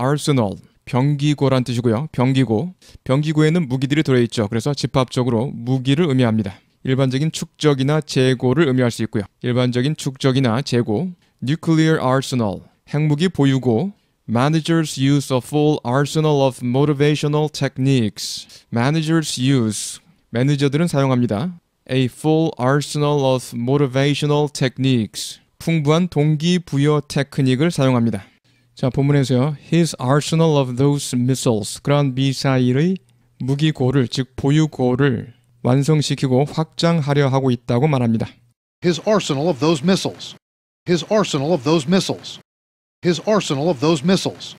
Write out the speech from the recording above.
arsenal 병기고란 뜻이고요. 병기고. 병기고에는 무기들이 들어있죠. 그래서 집합적으로 무기를 의미합니다. 일반적인 축적이나 재고를 의미할 수 있고요. 일반적인 축적이나 재고, nuclear arsenal, 핵무기 보유고, managers use a full arsenal of motivational techniques. managers use 매니저들은 사용합니다. a full arsenal of motivational techniques. 풍부한 동기부여 테크닉을 사용합니다. 자, 본문에서요. His arsenal of those missiles. 그런 미사일의 무기고를 즉 보유고를 완성시키고 확장하려 하고 있다고 말합니다. His arsenal of those missiles. His arsenal of those missiles. His arsenal of those missiles.